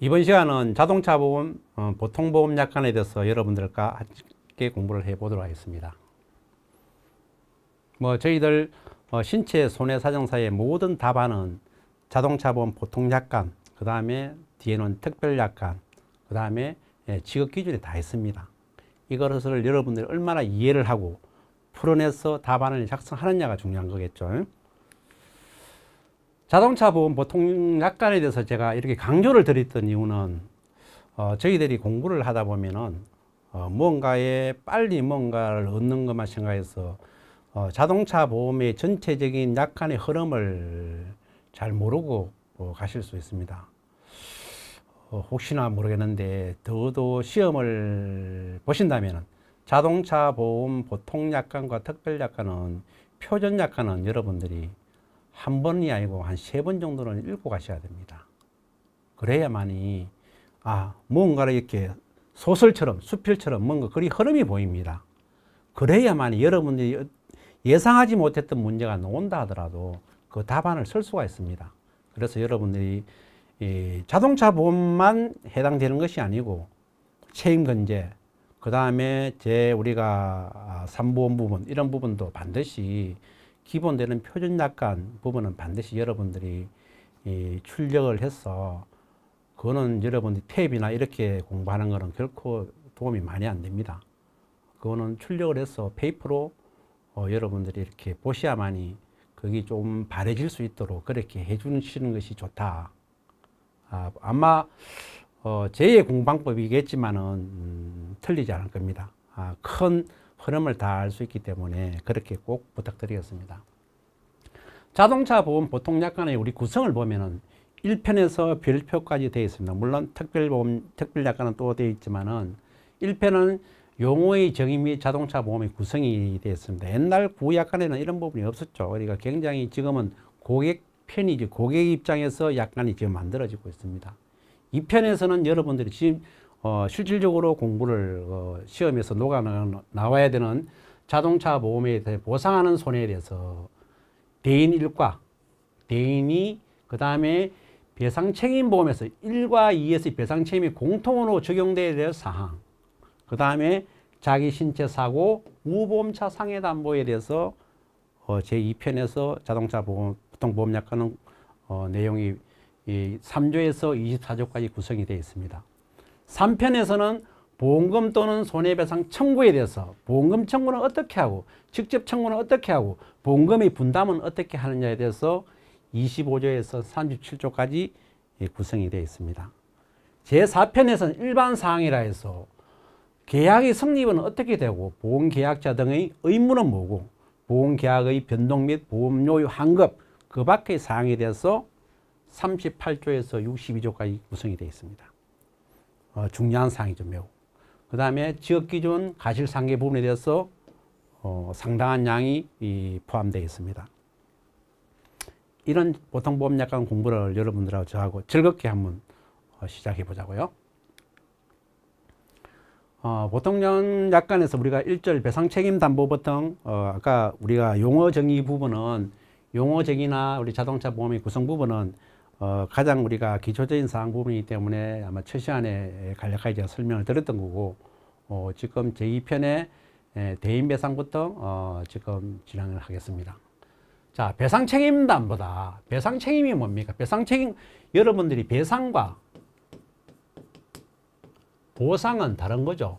이번 시간은 자동차 보험, 어, 보통 보험 약관에 대해서 여러분들과 함께 공부를 해보도록 하겠습니다. 뭐 저희들 어, 신체 손해사정사의 모든 답안은 자동차 보험 보통 약관, 그 다음에 뒤에는 특별 약관, 그 다음에 예, 지급 기준이 다 있습니다. 이것을 여러분들이 얼마나 이해를 하고 풀어내서 답안을 작성하느냐가 중요한 거겠죠. 자동차 보험보 통약관에 대해서 제가 이렇게 강조를 드렸던 이유는 어, 저희들이 공부를 하다 보면은 어, 뭔가에 빨리 뭔가를 얻는 것만 생각해서 어, 자동차 보험의 전체적인 약관의 흐름을 잘 모르고 어, 가실 수 있습니다. 어, 혹시나 모르겠는데 더도 시험을 보신다면 자동차 보험 보통 약관과 특별 약관은 표준 약관은 여러분들이 한 번이 아니고 한 세 번 정도는 읽고 가셔야 됩니다. 그래야만이 아 뭔가를 이렇게 소설처럼 수필처럼 뭔가 그리 흐름이 보입니다. 그래야만이 여러분들이 예상하지 못했던 문제가 나온다 하더라도 그 답안을 쓸 수가 있습니다. 그래서 여러분들이 자동차 보험만 해당되는 것이 아니고 체임건제 그 다음에 제 우리가 산보험 부분 이런 부분도 반드시 기본되는 표준 약관 부분은 반드시 여러분들이 출력을 해서 그거는 여러분이 들 탭이나 이렇게 공부하는 거는 결코 도움이 많이 안 됩니다. 그거는 출력을 해서 페이퍼로 어, 여러분들이 이렇게 보셔야만이 그게 좀 바래질 수 있도록 그렇게 해주시는 것이 좋다. 아, 마 어, 제 공방법이겠지만은 음, 틀리지 않을 겁니다. 아, 큰 흐름을 다 알 수 있기 때문에 그렇게 꼭 부탁드리겠습니다. 자동차 보험 보통 약관의 우리 구성을 보면은 1편에서 별표까지 되어 있습니다. 물론 특별보험, 특별약관은 또 되어 있지만은 1편은 용어의 정의 및 자동차 보험의 구성이 되어 있습니다. 옛날 구약관에는 이런 부분이 없었죠. 그러니까 굉장히 지금은 고객 편이지 고객 입장에서 약간이 지금 만들어지고 있습니다. 2편에서는 여러분들이 지금 어, 실질적으로 공부를 어, 시험에서 녹아 나와야 되는 자동차 보험에 대해 보상하는 손해에 대해서 대인 일과 대인이 그 다음에 배상 책임 보험에서 일과이에서 배상 책임이 공통으로 적용돼야 될 사항 그 다음에 자기 신체 사고 우보험차 상해 담보에 대해서 어, 제2편에서 자동차 보험 보통 보험약관은 어, 내용이 이 3조에서 24조까지 구성이 되어 있습니다. 3편에서는 보험금 또는 손해배상 청구에 대해서 보험금 청구는 어떻게 하고 직접 청구는 어떻게 하고 보험금의 분담은 어떻게 하느냐에 대해서 25조에서 37조까지 예, 구성이 되어 있습니다. 제4편에서는 일반 사항이라 해서 계약의 성립은 어떻게 되고 보험계약자 등의 의무는 뭐고 보험계약의 변동 및 보험료의 환급 그 밖의 사항에 대해서 38조에서 62조까지 구성이 되어 있습니다. 어, 중요한 사항이죠, 매우. 그 다음에 지역 기준 가실상계 부분에 대해서 어, 상당한 양이 이, 포함되어 있습니다. 이런 보통 보험 약관 공부를 여러분들하고 저하고 즐겁게 한번 어, 시작해 보자고요. 어, 보통년 약관에서 우리가 1절 배상 책임 담보 보통 어, 아까 우리가 용어 정의 부분은 용어 정의나 우리 자동차 보험의 구성 부분은 어, 가장 우리가 기초적인 사항 부분이기 때문에 아마 첫 시간에 간략하게 제가 설명을 드렸던 거고 어, 지금 제2편에 예, 대인 배상부터 어, 지금 진행을 하겠습니다. 자, 배상 책임담보다 배상 책임이 뭡니까? 배상 책임 여러분들이 배상과 보상은 다른 거죠.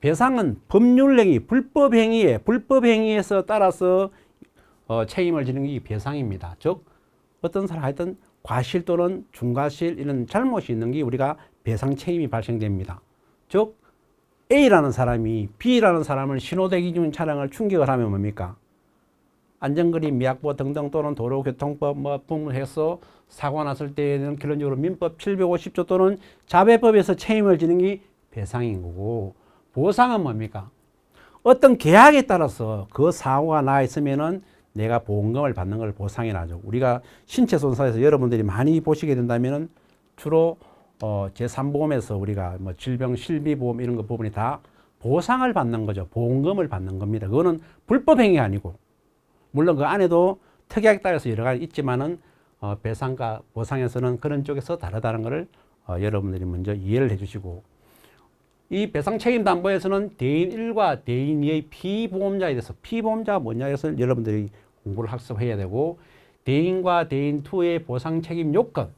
배상은 법률행위, 불법행위에 불법행위에서 따라서 어, 책임을 지는 게 배상입니다. 즉 어떤 사람 하여튼 과실 또는 중과실 이런 잘못이 있는 게 우리가 배상 책임이 발생됩니다. 즉 A라는 사람이 B라는 사람을 신호대기 중 차량을 충격을 하면 뭡니까? 안전거리 미약보 등등 또는 도로교통법 뭐 부문해서 사고 났을 때에는 결론적으로 민법 750조 또는 자배법에서 책임을 지는 게 배상인 거고 보상은 뭡니까? 어떤 계약에 따라서 그 사고가 나 있으면은 내가 보험금을 받는 걸 보상해 놔죠. 우리가 신체 손상에서 여러분들이 많이 보시게 된다면은 주로 어, 제3보험에서 우리가 뭐 질병, 실비보험 이런 것 부분이 다 보상을 받는 거죠. 보험금을 받는 겁니다. 그거는 불법행위 아니고 물론 그 안에도 특약에 따라서 여러 가지 있지만은 어, 배상과 보상에서는 그런 쪽에서 다르다는 것을 어, 여러분들이 먼저 이해를 해주시고 이 배상 책임 담보에서는 대인 1과 대인 2의 피보험자에 대해서 피보험자가 뭐냐 해서 여러분들이 공부를 학습해야 되고 대인과 대인 2의 보상 책임 요건,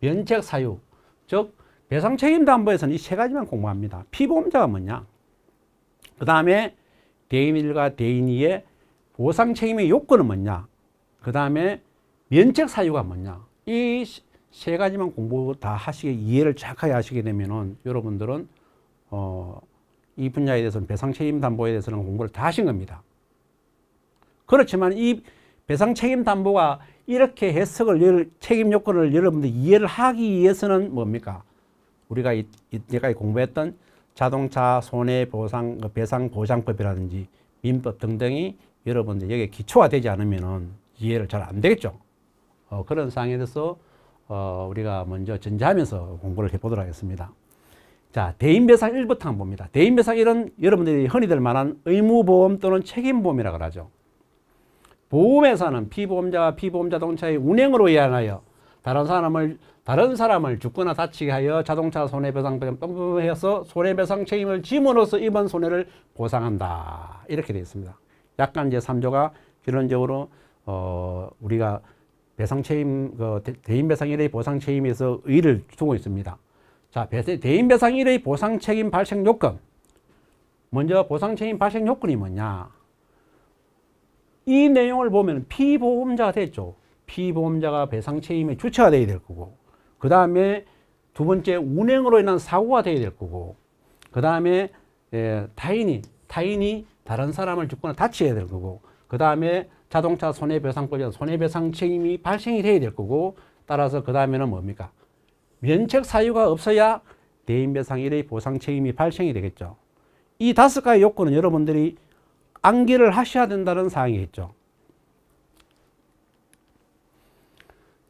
면책 사유, 즉 배상 책임 담보에서는 이 세 가지만 공부합니다. 피보험자가 뭐냐? 그 다음에 대인 1과 대인 2의 보상 책임의 요건은 뭐냐? 그 다음에 면책 사유가 뭐냐? 이 세 가지만 공부 다 하시게 이해를 착하게 하시게 되면은 여러분들은 어, 이 분야에 대해서는 배상 책임 담보에 대해서는 공부를 다 하신 겁니다. 그렇지만 이 배상 책임 담보가 이렇게 해석을 책임 요건을 여러분들 이해를 하기 위해서는 뭡니까? 우리가 이때까지 공부했던 자동차 손해 보상 그 배상 보장법이라든지 민법 등등이 여러분들 여기에 기초가 되지 않으면은 이해를 잘 안 되겠죠. 어, 그런 상황에 대해서 어, 우리가 먼저 전제하면서 공부를 해보도록 하겠습니다. 자, 대인배상 1부터 한번 봅니다. 대인배상일은 여러분들이 흔히 들 만한 의무보험 또는 책임보험이라고 하죠. 보험회사는 피보험자와 피보험자 동차의 운행으로 인하여 다른 사람을 다른 사람을 죽거나 다치게 하여 자동차 손해배상 등등해서 손해배상 책임을 짐으로써 입은 손해를 보상한다. 이렇게 되어 있습니다. 약간 이제 3조가 결론적으로 어 우리가 배상 책임 그 대인 배상에 대 보상 책임에서 의를 두고 있습니다. 자, 대인배상일의 보상책임 발생 요건. 먼저 보상책임 발생 요건이 뭐냐. 이 내용을 보면 피보험자가 됐죠. 피보험자가 배상책임의 주체가 되어야 될 거고 그 다음에 두 번째 운행으로 인한 사고가 되어야 될 거고 그 다음에 예, 타인이 타인이 다른 사람을 죽거나 다치게 될 거고 그 다음에 자동차 손해배상법에 손해배상 책임이 발생이 돼야 될 거고 따라서 그 다음에는 뭡니까 면책 사유가 없어야 대인배상일의 보상 책임이 발생이 되겠죠. 이 다섯 가지 요건은 여러분들이 암기를 하셔야 된다는 사항이겠죠.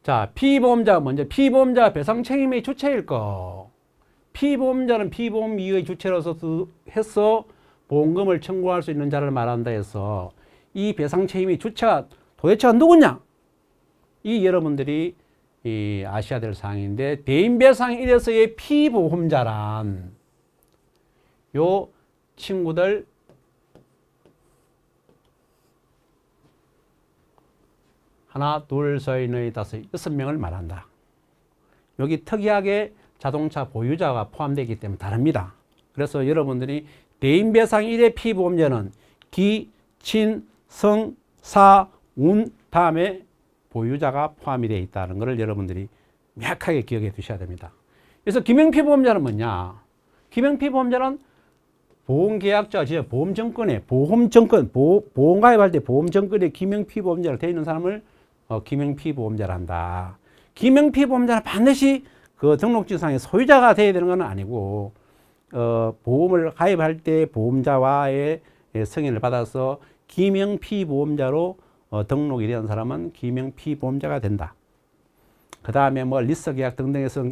자, 피보험자 먼저 피보험자 배상 책임의 주체일 거. 피보험자는 피보험 이의 주체로서 해서 보험금을 청구할 수 있는 자를 말한다 해서 이 배상 책임의 주체가 도대체 누구냐? 이 여러분들이 이 아시아될 사항인데 대인배상 1에서의 피보험자란 요 친구들 하나, 둘, 셋, 넷, 다섯, 여섯 명을 말한다. 여기 특이하게 자동차 보유자가 포함되기 때문에 다릅니다. 그래서 여러분들이 대인배상 1의 피보험자는 기, 친, 성, 사, 운 다음에 보유자가 포함이 되어 있다는 것을 여러분들이 명확하게 기억해 두셔야 됩니다. 그래서 김영피 보험자는 뭐냐? 김영피 보험자는 보험계약자, 보험정권에 보험정권, 보, 보험가입할 때 보험정권에 김영피 보험자로 되어 있는 사람을 어, 김영피 보험자라 한다. 김영피 보험자는 반드시 그 등록증상의 소유자가 되어야 되는 건 아니고 어, 보험을 가입할 때 보험자와의 성인을 받아서 김영피 보험자로 어, 등록이 된 사람은 기명 피보험자가 된다. 그 다음에 뭐 리스 계약 등등에서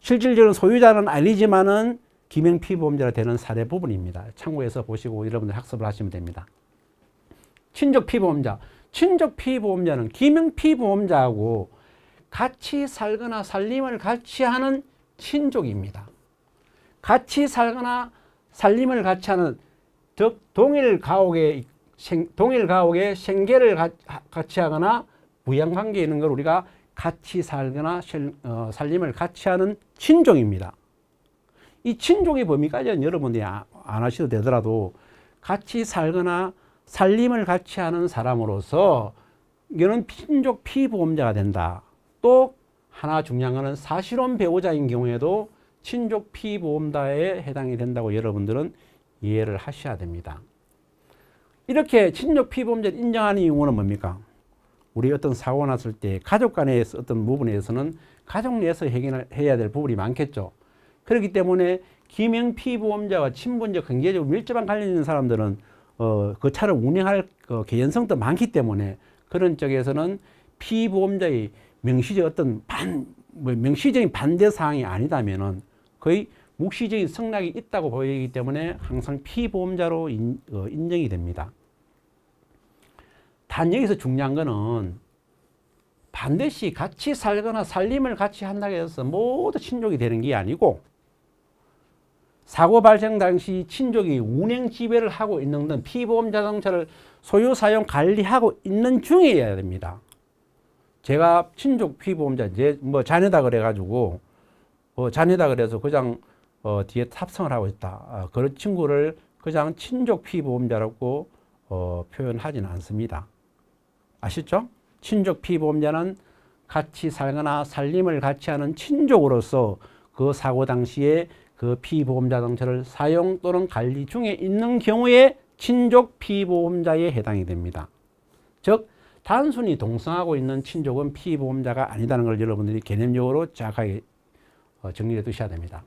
실질적인 소유자는 아니지만은 기명 피보험자가 되는 사례 부분입니다. 참고해서 보시고 여러분들 학습을 하시면 됩니다. 친족 피보험자. 친족 피보험자는 기명 피보험자하고 같이 살거나 살림을 같이 하는 친족입니다. 같이 살거나 살림을 같이 하는 즉 동일 가옥에 생, 동일 가옥에 생계를 가, 같이 하거나 부양관계에 있는 걸 우리가 같이 살거나 실, 어, 살림을 같이 하는 친종입니다. 이 친종의 범위까지는 여러분들이 아, 안 하셔도 되더라도 같이 살거나 살림을 같이 하는 사람으로서 이는 친족 피보험자가 된다. 또 하나 중요한 것은 사실혼 배우자인 경우에도 친족 피보험자에 해당이 된다고 여러분들은 이해를 하셔야 됩니다. 이렇게 친족 피범죄를 인정하는 이유는 뭡니까? 우리 어떤 사고 났을 때 가족 간의 어떤 부분에서는 가족 내에서 해결 을 해야 될 부분이 많겠죠. 그렇기 때문에 기명 피보험자와 친분적 관계적 밀접한 관련 있는 사람들은 어, 그 차를 운행할 그 개연성도 많기 때문에 그런 쪽에서는 피보험자의 명시적 어떤 반, 뭐 명시적인 반대 사항이 아니다면은 거의 묵시적인 성락이 있다고 보이기 때문에 항상 피보험자로 인, 어, 인정이 됩니다. 단 여기서 중요한 거는 반드시 같이 살거나 살림을 같이 한다고 해서 모두 친족이 되는 게 아니고 사고 발생 당시 친족이 운행 지배를 하고 있는 등 피보험 자동차를 소유 사용 관리하고 있는 중이어야 됩니다. 제가 친족 피보험자 제뭐 자녀다 그래가지고 어, 자녀다 그래서 그냥 어, 뒤에 탑승을 하고 있다. 어, 그런 친구를 그냥 친족 피보험자라고 어, 표현하지는 않습니다. 아시죠? 친족 피보험자는 같이 살거나 살림을 같이 하는 친족으로서 그 사고 당시에 그 피보험자 정체를 사용 또는 관리 중에 있는 경우에 친족 피보험자에 해당이 됩니다. 즉 단순히 동성하고 있는 친족은 피보험자가 아니다는 걸 여러분들이 개념적으로 정확하게 어, 정리해 두셔야 됩니다.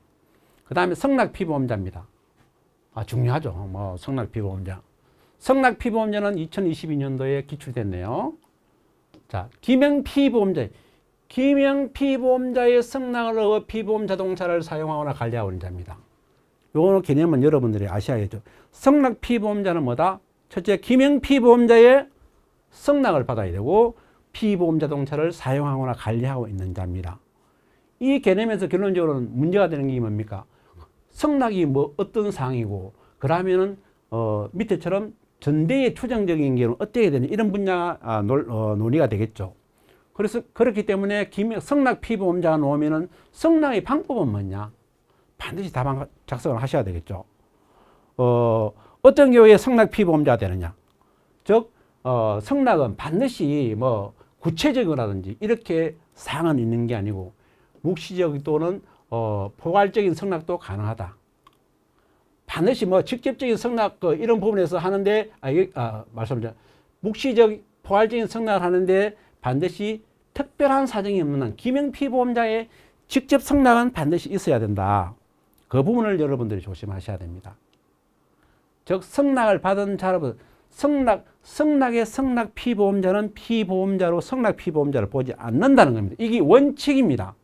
그 다음에 성낙 피보험자입니다. 아, 중요하죠. 뭐, 성낙 피보험자. 성낙 피보험자는 2022년도에 기출됐네요. 자, 기명 피보험자. 기명 피보험자의 성낙을 어 피보험 자동차를 사용하거나 관리하는 자입니다. 요거 개념은 여러분들이 아셔야죠 성낙 피보험자는 뭐다? 첫째, 기명 피보험자의 성낙을 받아야 되고 피보험 자동차를 사용하거나 관리하고 있는 자입니다. 이 개념에서 결론적으로는 문제가 되는 게 뭡니까? 성낙이 뭐 어떤 상이고 그러면은 어 밑에처럼 전대의 초정적인 경우 어떻게 되는 이런 분야 아, 논, 어, 논의가 되겠죠. 그래서 그렇기 때문에 김, 성낙 피부험자가 놓으면은 성낙의 방법은 뭐냐? 반드시 답안 작성을 하셔야 되겠죠. 어, 어떤 경우에 성낙 피보험자 되느냐? 즉, 어, 성낙은 반드시 뭐 구체적이라든지 이렇게 상은 있는 게 아니고 묵시적 또는 어, 포괄적인 성낙도 가능하다. 반드시 뭐 직접적인 성낙그 이런 부분에서 하는데 아, 이 아, 말씀드려 묵시적 포괄적인 성낙을 하는데 반드시 특별한 사정이 없는 기명 피보험자의 직접 성낙은 반드시 있어야 된다. 그 부분을 여러분들이 조심하셔야 됩니다. 즉성낙을 받은 자로부터 승낙 승낙의 성낙 피보험자는 피보험자로 성낙 피보험자를 보지 않는다는 겁니다. 이게 원칙입니다.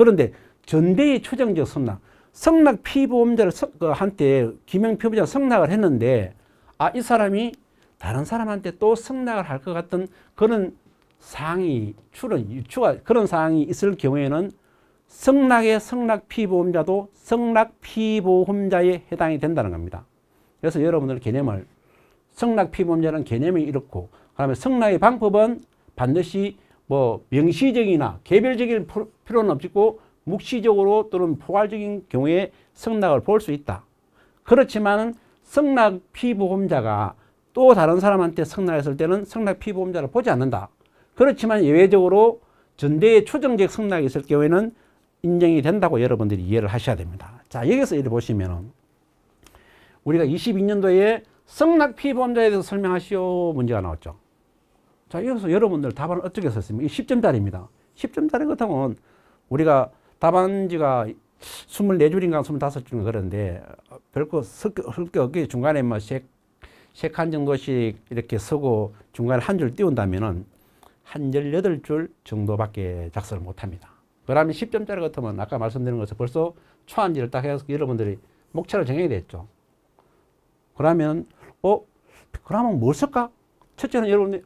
그런데 전대의 추정적 성낙성낙 피보험자를 그 한때 김영 피보자 성낙을 했는데 아 이 사람이 다른 사람한테 또성낙을할 것 같은 그런 상이 출은 유추가 그런 상황이 있을 경우에는 성낙의성낙 피보험자도 성낙 피보험자에 해당이 된다는 겁니다. 그래서 여러분들 개념을 성낙 피보험자는 개념이 이렇고 그다음에 성낙의 방법은 반드시 뭐 명시적이나 개별적인 필요는 없고 묵시적으로 또는 포괄적인 경우에 성낙을 볼 수 있다. 그렇지만 성낙 피보험자가 또 다른 사람한테 성낙했을 때는 성낙 피보험자를 보지 않는다. 그렇지만 예외적으로 전대의초정적 성낙이 있을 경우에는 인정이 된다고 여러분들이 이해를 하셔야 됩니다. 자, 여기서 이를 보시면 우리가 22년도에 성낙 피보험자에 대해서 설명하시오 문제가 나왔죠. 자, 여기서 여러분들 답은 어떻게 썼습니까? 10점짜리입니다. 10점짜리 같으면 우리가 답안지가 24줄인가 25줄인가 그런데 별거 섞여, 섞여 없게 중간에 뭐색한 정도씩 이렇게 쓰고 중간에 한 줄 띄운다면은 한 18줄 정도밖에 작성을 못 합니다. 그러면 10점짜리 같으면 아까 말씀드린 것처럼 벌써 초안지를 딱 해서 여러분들이 목차를 정해야 됐죠. 그러면, 어, 그러면 뭘 쓸까? 첫째는 여러분의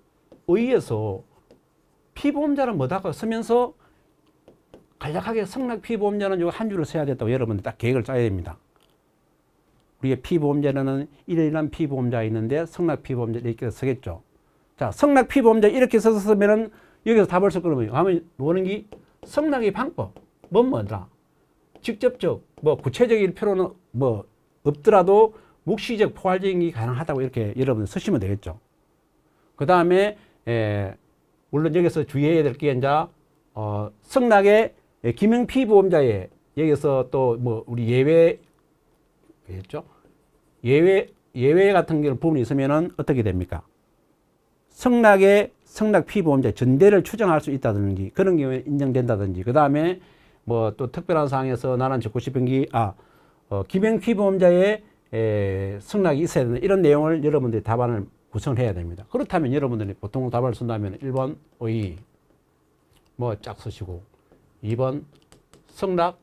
의해서 피보험자를 뭐다가 쓰면서 간략하게 성락 피보험제는 요한 줄을 써야 됐다고 여러분들 딱 계획을 짜야 됩니다. 우리의 피보험제는 일일 피보험자 있는데 성락 피보험자 이렇게 쓰겠죠. 자, 성락 피보험자 이렇게 써서 면은 여기서 답을 쓸 거면 하면 노는 게 성락의 방법. 뭔 뭐더라? 직접적, 뭐 구체적인 필요는 뭐 없더라도 묵시적 포괄적인 가능하다고 이렇게 여러분 쓰시면 되겠죠. 그 다음에 예, 물론 여기서 주의해야 될 게 이제 어, 성락의 예, 김영 피보험자에 여기서 또 뭐 우리 예외 했죠 예외 예외 같은 경우 부분이 있으면은 어떻게 됩니까? 성락의 성락 피보험자 전대를 추정할 수 있다든지 그런 경우에 인정된다든지 그 다음에 뭐 또 특별한 상황에서 나는 적고 싶은 게아 어, 김행 피보험자의 에, 성락이 있어야 된다 이런 내용을 여러분들이 답안을 구성해야 됩니다. 그렇다면 여러분들이 보통 답을 쓴다면 1번 의, 뭐짝 쓰시고 2번 성락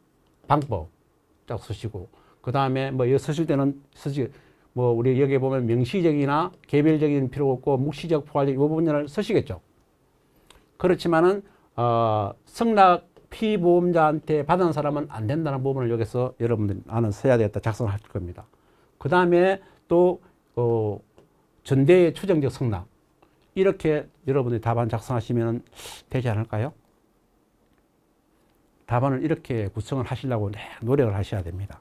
방법 딱 쓰시고 그 다음에 뭐 쓰실 때는 쓰지 뭐 우리 여기에 보면 명시적이나 개별적인 필요 없고 묵시적 포괄적 이 부분을 쓰시겠죠. 그렇지만은 어, 성락 피보험자한테 받은 사람은 안 된다는 부분을 여기서 여러분들 나는 써야 되겠다 작성할 겁니다. 그 다음에 또 어, 전대의 추정적 성락 이렇게 여러분들이 답안 작성하시면 되지 않을까요? 답안을 이렇게 구성을 하시려고 네, 노력을 하셔야 됩니다.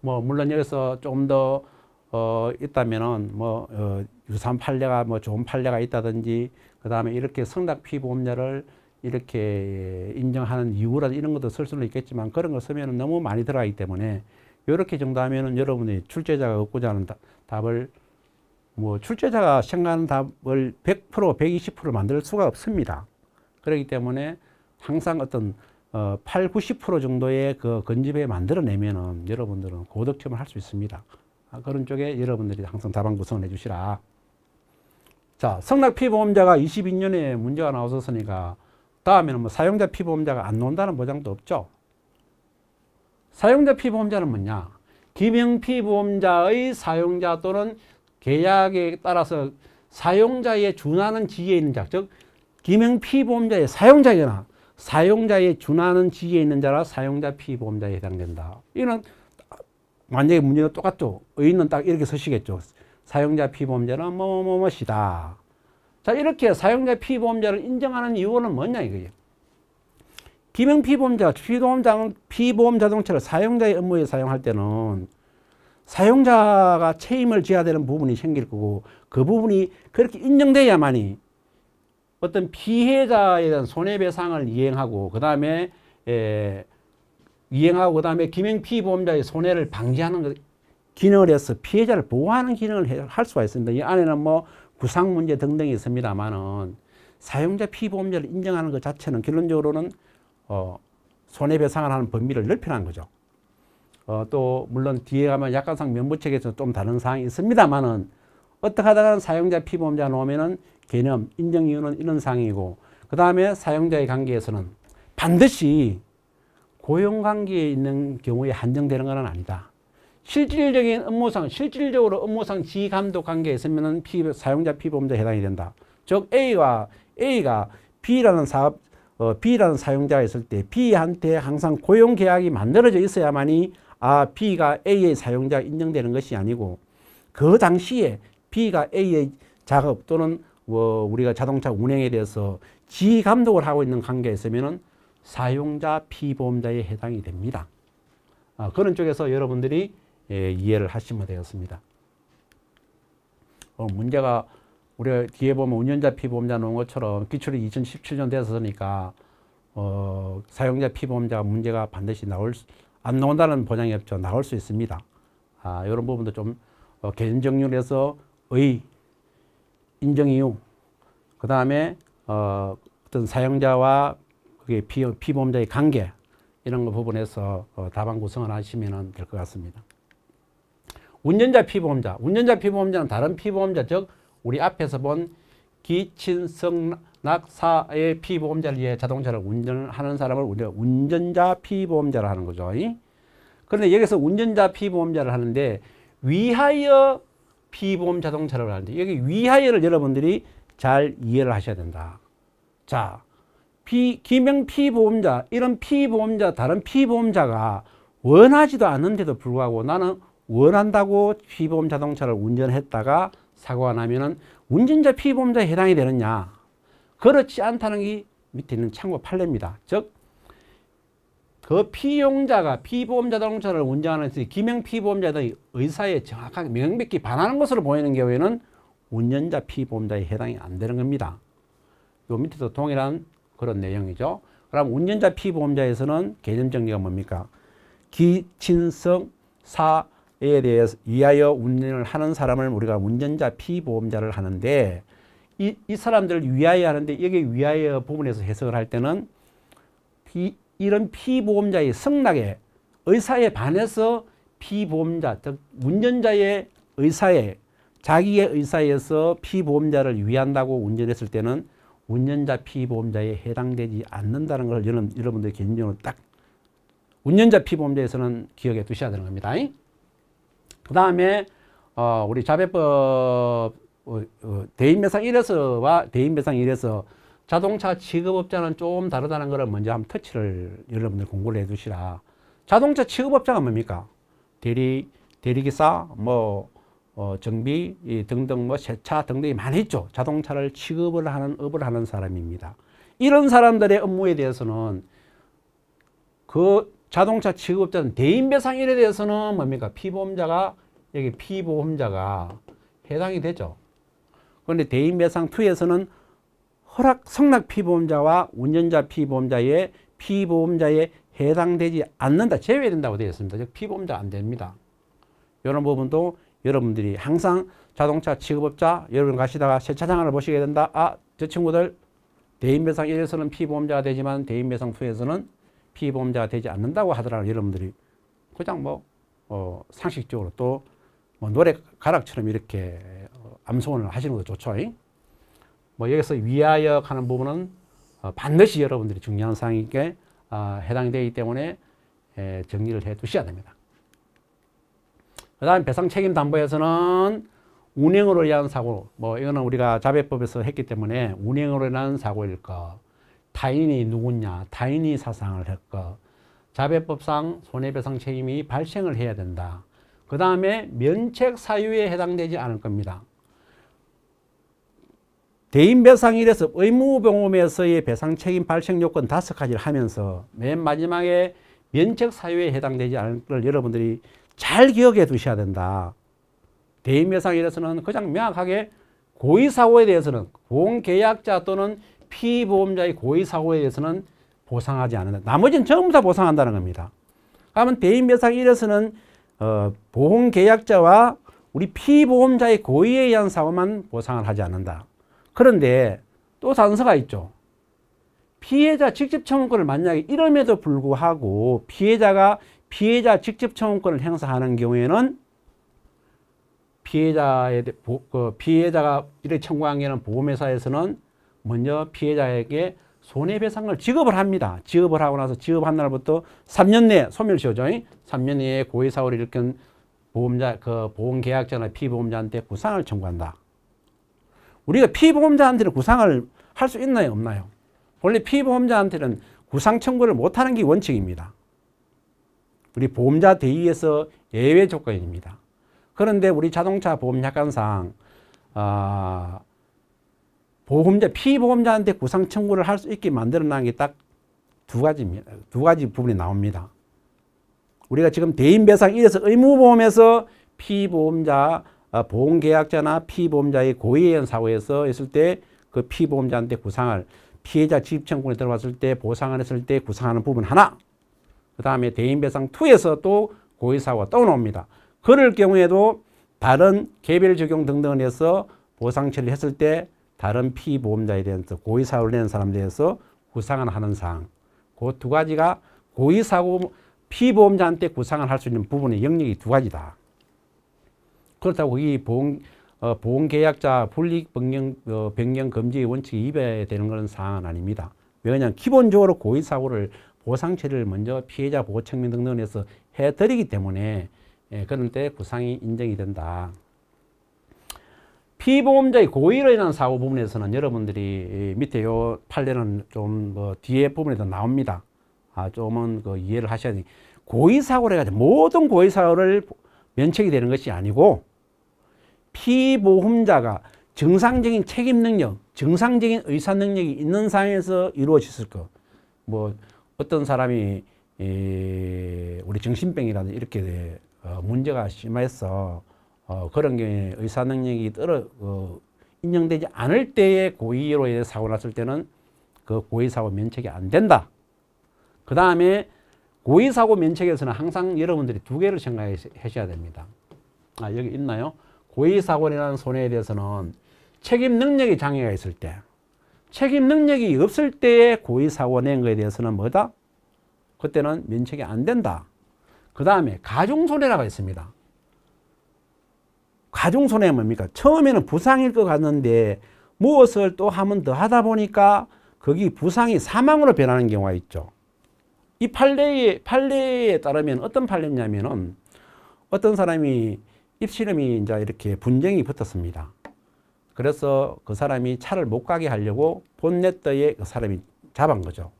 뭐 물론 여기서 조금 더 어, 있다면은 뭐 어, 유산 판례가 뭐 좋은 판례가 있다든지 그 다음에 이렇게 성낙 피보험료를 이렇게 인정하는 이유라든 이런 것도 쓸 수는 있겠지만 그런 걸 쓰면 너무 많이 들어가기 때문에 이렇게 정도하면은 여러분이 출제자가 얻고자 하는 다, 답을 뭐 출제자가 생각하는 답을 100% 120% 만들 수가 없습니다. 그렇기 때문에 항상 어떤 어, 8, 90% 정도의 그 건집에 만들어내면은 여러분들은 고득점을 할 수 있습니다. 아, 그런 쪽에 여러분들이 항상 다방 구성을 해주시라. 자, 성락 피보험자가 22년에 문제가 나왔었으니까 다음에는 뭐 사용자 피보험자가 안 논다는 보장도 없죠. 사용자 피보험자는 뭐냐? 기명 피보험자의 사용자 또는 계약에 따라서 사용자의 준하는 지위에 있는 자, 즉 기명 피보험자의 사용자이거나 사용자의 준하는 지위에 있는 자라 사용자 피보험자에 해당된다. 이는 만약에 문제는 똑같죠. 의인은 딱 이렇게 서시겠죠. 사용자 피보험자는 뭐뭐뭐시다. 자 이렇게 사용자 피보험자를 인정하는 이유는 뭐냐 이거예요. 기명 피보험자, 피보험자, 피보험 자동차를 사용자의 업무에 사용할 때는 사용자가 책임을 져야 되는 부분이 생길 거고 그 부분이 그렇게 인정돼야만이 어떤 피해자에 대한 손해배상을 이행하고 그 다음에 이행하고 그 다음에 김행피보험자의 손해를 방지하는 것, 기능을 해서 피해자를 보호하는 기능을 할 수가 있습니다. 이 안에는 뭐 구상 문제 등등이 있습니다만은 사용자 피보험자를 인정하는 것 자체는 결론적으로는 어, 손해배상을 하는 범위를 넓히는 거죠. 어, 또 물론 뒤에 가면 약관상 면부책에서 좀 다른 사항이 있습니다만은 어떻게 하다가 사용자 피보험자 놓으면은 개념, 인정 이유는 이런 상이고 그 다음에 사용자의 관계에서는 반드시 고용관계에 있는 경우에 한정되는 것은 아니다. 실질적인 업무상, 실질적으로 업무상 지감독 관계에 있으면 피, 사용자 피보험자 해당이 된다. 즉 A와 A가 B라는 사업, 어, B라는 사용자가 있을 때 B한테 항상 고용계약이 만들어져 있어야만이 아 B가 A의 사용자 인정되는 것이 아니고 그 당시에 B가 A의 작업 또는 뭐 우리가 자동차 운행에 대해서 G 감독을 하고 있는 관계에 있으면 사용자 피보험자에 해당이 됩니다. 아, 그런 쪽에서 여러분들이 예, 이해를 하시면 되겠습니다. 어, 문제가 우리가 뒤에 보면 운전자 피보험자 놓은 것처럼 기출이 2017년 됐으니까 어, 사용자 피보험자 문제가 반드시 나올 수, 안 나온다는 보장이 없죠. 나올 수 있습니다. 아, 이런 부분도 좀 어, 개인 정률에서 의 인정 이유 그 다음에 어, 어떤 사용자와 그게 피, 피보험자의 관계 이런 거 부분에서 어, 답안 구성을 하시면 될 것 같습니다. 운전자 피보험자, 운전자 피보험자는 다른 피보험자 즉 우리 앞에서 본 기친성 낙사의 피보험자를 위해 자동차를 운전하는 사람을 운전자 피보험자를 하는 거죠. 그런데 여기서 운전자 피보험자를 하는데 위하여 피보험 자동차라고 하는데 여기 위하여를 여러분들이 잘 이해를 하셔야 된다. 자, 피, 기명 피보험자, 이런 피보험자, 다른 피보험자가 원하지도 않는데도 불구하고 나는 원한다고 피보험 자동차를 운전했다가 사고가 나면은 운전자 피보험자에 해당이 되느냐. 그렇지 않다는 게 밑에 있는 참고 판례입니다. 즉, 그 피용자가 피보험자 동차를 운전하는 시 기명 피보험자의 의사에 정확하게 명백히 반하는 것으로 보이는 경우에는 운전자 피보험자에 해당이 안 되는 겁니다. 요 밑에도 동일한 그런 내용이죠. 그럼 운전자 피보험자에서는 개념 정리가 뭡니까? 기친성 사에 대해서 위하여 운전을 하는 사람을 우리가 운전자 피보험자를 하는데 이, 이 사람들을 위하여 하는데 여기 위하여 부분에서 해석을 할 때는 피, 이런 피보험자의 승낙에 의사에 반해서 피보험자 즉 운전자의 의사에 자기의 의사에서 피보험자를 위한다고 운전했을 때는 운전자 피보험자에 해당되지 않는다는 걸 여러분, 여러분들 개인적으로 딱 운전자 피보험자에서는 기억해 두셔야 되는 겁니다. 그 다음에 어, 우리 자배법 어, 어, 대인배상 1에서와 대인배상 1에서 자동차 취급업자는 좀 다르다는 걸 먼저 한번 터치를 여러분들 공부를 해 두시라. 자동차 취급업자가 뭡니까? 대리, 대리기사, 뭐, 어, 정비 등등 뭐 세차 등등이 많이 있죠. 자동차를 취급을 하는 업을 하는 사람입니다. 이런 사람들의 업무에 대해서는 그 자동차 취급업자는 대인 배상일에 대해서는 뭡니까? 피보험자가 여기 피보험자가 해당이 되죠. 그런데 대인 배상 2에서는 허락 성낙 피보험자와 운전자 피보험자의 피보험자에 해당되지 않는다 제외된다고 되어 있습니다. 즉 피보험자 안 됩니다. 이런 부분도 여러분들이 항상 자동차 취급업자 여러분 가시다가 세차장을 보시게 된다. 아저 친구들 대인배상 1에서는 피보험자가 되지만 대인배상 2에서는 피보험자가 되지 않는다고 하더라 여러분들이 그냥 뭐 어, 상식적으로 또뭐 노래 가락처럼 이렇게 어, 암소을 하시는 것도 좋죠. 잉? 뭐 여기서 위하여 하는 부분은 어, 반드시 여러분들이 중요한 사항에 아, 해당 되기 때문에 정리를 해 두셔야 됩니다. 그 다음 배상 책임 담보에서는 운행으로 인한 사고, 뭐 이거는 우리가 자배법에서 했기 때문에 운행으로 인한 사고일 거, 타인이 누구냐, 타인이 사상을 했거, 자배법상 손해배상 책임이 발생을 해야 된다. 그 다음에 면책 사유에 해당되지 않을 겁니다. 대인 배상에 대해서 의무병험에서의 배상 책임 발생 요건 다섯 가지를 하면서 맨 마지막에 면책 사유에 해당되지 않을 걸 여러분들이 잘 기억해 두셔야 된다. 대인 배상에 서는 그냥 명확하게 고의사고에 대해서는 공계약자 또는 피보험자의 고의사고에 대해서는 보상하지 않는다. 나머지는 전부 다 보상한다는 겁니다. 그러면 대인 배상 1에서는 어, 보험계약자와 우리 피보험자의 고의에 의한 사고만 보상을 하지 않는다. 그런데 또 단서가 있죠. 피해자 직접 청원권을 만약에 이름에도 불구하고 피해자가 피해자 직접 청원권을 행사하는 경우에는 피해자에 그 피해자가 이래 청구한 경우는 보험회사에서는 먼저 피해자에게 손해배상을 지급을 합니다. 지급을 하고 나서 지급한 날부터 3년 내 소멸시효죠. 3년 내에 고의사고를 일으킨 보험자 그 보험계약자나 피보험자한테 보상을 청구한다. 우리가 피보험자한테는 구상을 할 수 있나요 없나요? 원래 피보험자한테는 구상 청구를 못하는 게 원칙입니다. 우리 보험자 대의에서 예외 조건입니다. 그런데 우리 자동차 보험 약관상 어, 보험자 피보험자한테 구상 청구를 할 수 있게 만들어 놓은 게딱 두 가지입니다. 두 가지 부분이 나옵니다. 우리가 지금 대인배상 1에서 의무보험에서 피보험자 아, 보험계약자나 피보험자의 고의에 사고에서 있을 때 그 피보험자한테 구상을 피해자 지입청구에 들어왔을 때 보상을 했을 때 구상하는 부분 하나 그 다음에 대인배상2에서 또 고의사고가 또 나옵니다. 그럴 경우에도 다른 개별 적용 등등을 해서 보상 처리를 했을 때 다른 피보험자에 대한서 고의사고를 낸 사람에 대해서 구상을 하는 사항 그 두 가지가 고의사고 피보험자한테 구상을 할 수 있는 부분의 영역이 두 가지다. 그렇다고 이 보험, 어, 보험계약자 불이익 변경, 어, 변경 금지 원칙이 위배되는 그런 사항은 아닙니다. 왜냐하면 기본적으로 고의사고를 보상체를 먼저 피해자 보호 책임 등등에서 해드리기 때문에 예, 그럴 때 구상이 인정이 된다. 피보험자의 고의로 인한 사고 부분에서는 여러분들이 밑에 요 판례는 좀뭐 뒤에 부분에도 나옵니다. 아, 좀은 그 이해를 하셔야 돼. 고의사고를 해가지고 모든 고의사고를 면책이 되는 것이 아니고 피보험자가 정상적인 책임 능력, 정상적인 의사 능력이 있는 상황에서 이루어졌을 것. 뭐 어떤 사람이 이 우리 정신병이라든 지 이렇게 어 문제가 심해서 어 그런 경우에 의사 능력이 떨어 어 인정되지 않을 때에 고의로 인해 사고 났을 때는 그 고의사고 면책이 안 된다. 그 다음에 고의사고 면책에서는 항상 여러분들이 두 개를 생각하셔야 됩니다. 아 여기 있나요? 고의사고라는 손해에 대해서는 책임 능력이 장애가 있을 때 책임 능력이 없을 때의 고의사고 낸 거에 대해서는 뭐다? 그때는 면책이 안 된다. 그 다음에 가중손해라고 했습니다 가중손해 뭡니까? 처음에는 부상일 것 같는데 무엇을 또 하면 더 하다 보니까 거기 부상이 사망으로 변하는 경우가 있죠. 이 판례에, 판례에 따르면 어떤 판례냐면은 어떤 사람이 입시름이 이제 이렇게 분쟁이 붙었습니다. 그래서 그 사람이 차를 못 가게 하려고 본네더에그 사람이 잡은 거죠.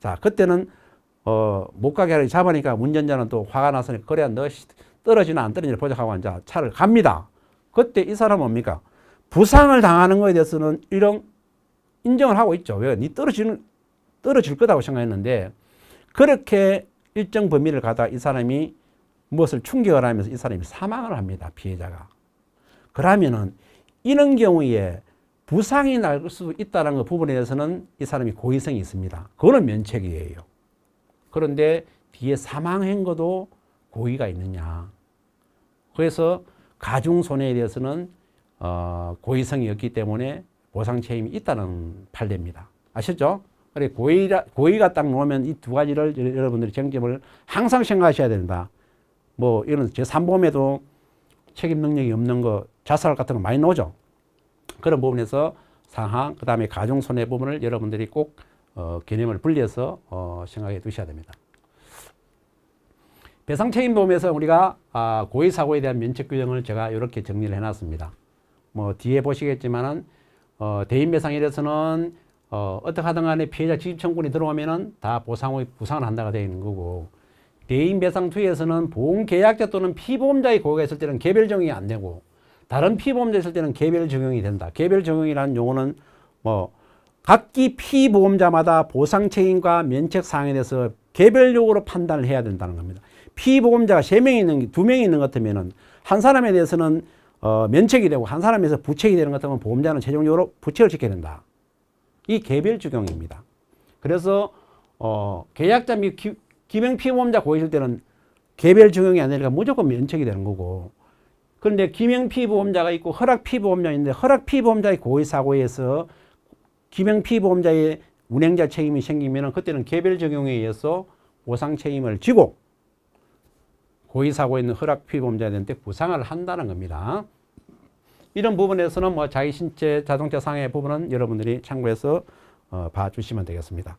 자, 그때는 어, 못 가게 하려고 잡으니까 운전자는 또 화가 나서 그래야 너 떨어지나 안 떨어지나 보자하고 이제 차를 갑니다. 그때 이 사람 은 뭡니까? 부상을 당하는 거에 대해서는 이런 인정을 하고 있죠. 왜? 니 떨어지는 떨어질 거다고 생각했는데 그렇게 일정 범위를 가다 이 사람이 무엇을 충격을 하면서 이 사람이 사망을 합니다. 피해자가. 그러면은 이런 경우에 부상이 날 수 있다는 그 부분에 대해서는 이 사람이 고의성이 있습니다. 그거는 면책이에요. 그런데 뒤에 사망행거도 고의가 있느냐. 그래서 가중손해에 대해서는 어, 고의성이 없기 때문에 보상책임이 있다는 판례입니다. 아셨죠? 그래 고의라, 고의가 딱 놓으면 이 두 가지를 여러분들이 정점을 항상 생각하셔야 된다. 뭐 이런 제3보험에도 책임 능력이 없는 거 자살 같은 거 많이 나오죠. 그런 부분에서 상황, 그 다음에 가정손해 부분을 여러분들이 꼭 어, 개념을 분리해서 어, 생각해 두셔야 됩니다. 배상 책임 보험에서 우리가 아, 고의 사고에 대한 면책 규정을 제가 이렇게 정리를 해놨습니다. 뭐 뒤에 보시겠지만은 어, 대인 배상에 대해서는 어, 어떻게 하든 간에 피해자 직접 청구권이 들어오면은 다 보상의 부상을 한다가 되어 있는 거고 대인 배상 투에서는 보험 계약자 또는 피보험자의 고의가 있을 때는 개별 적용이 안 되고 다른 피보험자 있을 때는 개별 적용이 된다. 개별 적용이라는 용어는 뭐 각기 피보험자마다 보상 책임과 면책 사항에 대해서 개별적으로 판단을 해야 된다는 겁니다. 피보험자가 세명이 있는, 두명이 있는 것 같으면 은한 사람에 대해서는 어, 면책이 되고 한 사람에서 부책이 되는 것 같으면 보험자는 최종적으로 부책을 지켜야 된다. 이 개별 적용입니다. 그래서 어, 계약자 및 기명 피보험자 고이실 때는 개별 적용이 아니라 무조건 면책이 되는 거고 그런데 기명 피보험자가 있고 허락 피보험자 인데 허락 피보험자의 고의 사고에서 기명 피보험자의 운행자 책임이 생기면 그때는 개별 적용에 의해서 보상 책임을 지고 고의 사고에 있는 허락 피보험자한테 보상을 한다는 겁니다. 이런 부분에서는 뭐 자기 신체 자동차 상해 부분은 여러분들이 참고해서 어, 봐주시면 되겠습니다.